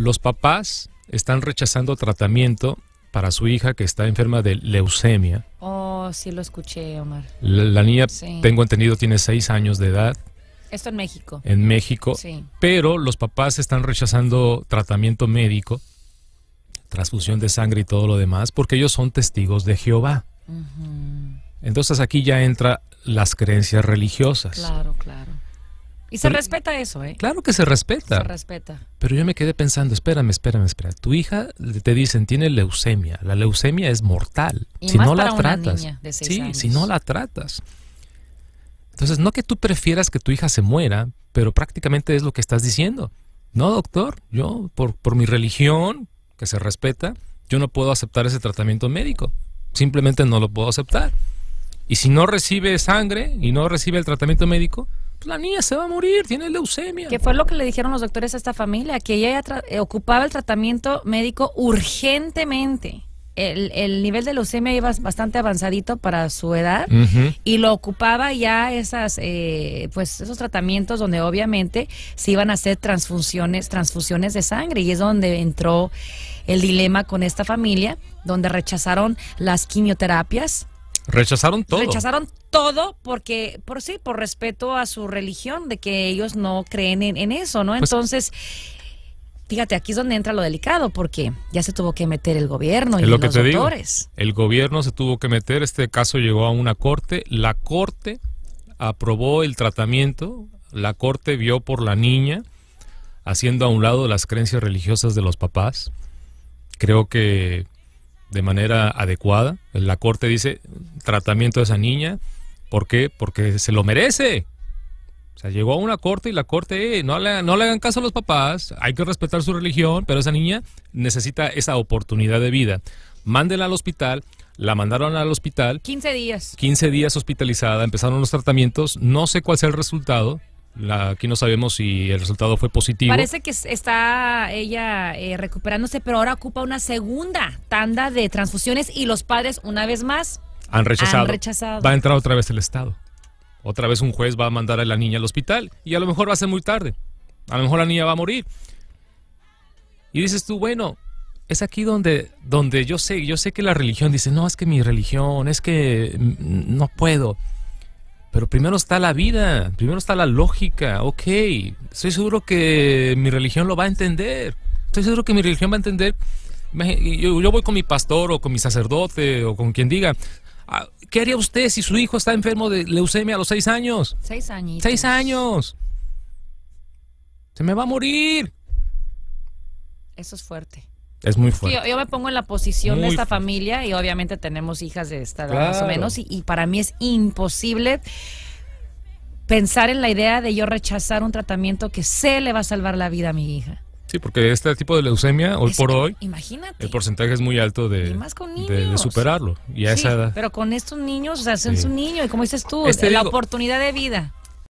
los papás están rechazando tratamiento para su hija que está enferma de leucemia. Oh, sí lo escuché, Omar. La, niña, tengo entendido, tiene seis años de edad. Esto en México. En México. Sí. Pero los papás están rechazando tratamiento médico, transfusión de sangre y todo lo demás, porque ellos son testigos de Jehová. Entonces aquí ya entra las creencias religiosas. Claro, claro. Y se respeta eso, ¿eh? Claro que se respeta. Se respeta. Pero yo me quedé pensando, espérame, espérame, espérame. Tu hija te dicen tiene leucemia. La leucemia es mortal. si no la tratas. sí, si no la tratas. Entonces, no que tú prefieras que tu hija se muera, pero prácticamente es lo que estás diciendo. No, doctor, yo por, por mi religión, que se respeta, yo no puedo aceptar ese tratamiento médico. Simplemente no lo puedo aceptar. Y si no recibe sangre y no recibe el tratamiento médico, la niña se va a morir, tiene leucemia. ¿Qué fue lo que le dijeron los doctores a esta familia, que ella eh, ocupaba el tratamiento médico urgentemente. El, nivel de leucemia iba bastante avanzadito para su edad y lo ocupaba ya esas eh, pues esos tratamientos donde obviamente se iban a hacer transfusiones transfusiones de sangre y es donde entró el dilema con esta familia donde rechazaron las quimioterapias Rechazaron todo. Rechazaron todo porque, por sí, por respeto a su religión, de que ellos no creen en, eso, ¿no? Pues Entonces, fíjate, aquí es donde entra lo delicado, porque ya se tuvo que meter el gobierno y los que el gobierno se tuvo que meter, este caso llegó a una corte, la corte aprobó el tratamiento, la corte vio por la niña, haciendo a un lado las creencias religiosas de los papás. Creo que de manera adecuada. La corte dice tratamiento de esa niña, ¿Por qué? Porque se lo merece. O sea, llegó a una corte y la corte, eh, no, le, no le hagan caso a los papás, hay que respetar su religión, pero esa niña necesita esa oportunidad de vida. Mándela al hospital, la mandaron al hospital. 15 días. 15 días hospitalizada, empezaron los tratamientos, no sé cuál sea el resultado, aquí no sabemos si el resultado fue positivo. Parece que está ella eh, recuperándose, pero ahora ocupa una segunda tanda de transfusiones y los padres, una vez más, han rechazado. Va a entrar otra vez el Estado. Otra vez un juez va a mandar a la niña al hospital y a lo mejor va a ser muy tarde. A lo mejor la niña va a morir. Y dices tú, bueno, es aquí donde, donde yo sé, yo sé que la religión dice, no, es que mi religión, es que mm, no puedo. Pero primero está la vida, primero está la lógica, ok, estoy seguro que mi religión lo va a entender. Estoy seguro que mi religión va a entender yo, voy con mi pastor o con mi sacerdote o con quien diga, Ah, ¿Qué haría usted si su hijo está enfermo de leucemia a los seis años? Seis años. Seis años. Se me va a morir. Eso es fuerte. Es muy fuerte. yo, me pongo en la posición de esta familia y obviamente tenemos hijas de esta edad más o menos y, y para mí es imposible pensar en la idea de yo rechazar un tratamiento que sé le va a salvar la vida a mi hija. Sí, porque este tipo de leucemia, hoy por hoy, el porcentaje es muy alto de, superarlo. Y a esa edad. Pero con estos niños, o sea, son un niño, y como dices tú, la oportunidad de vida.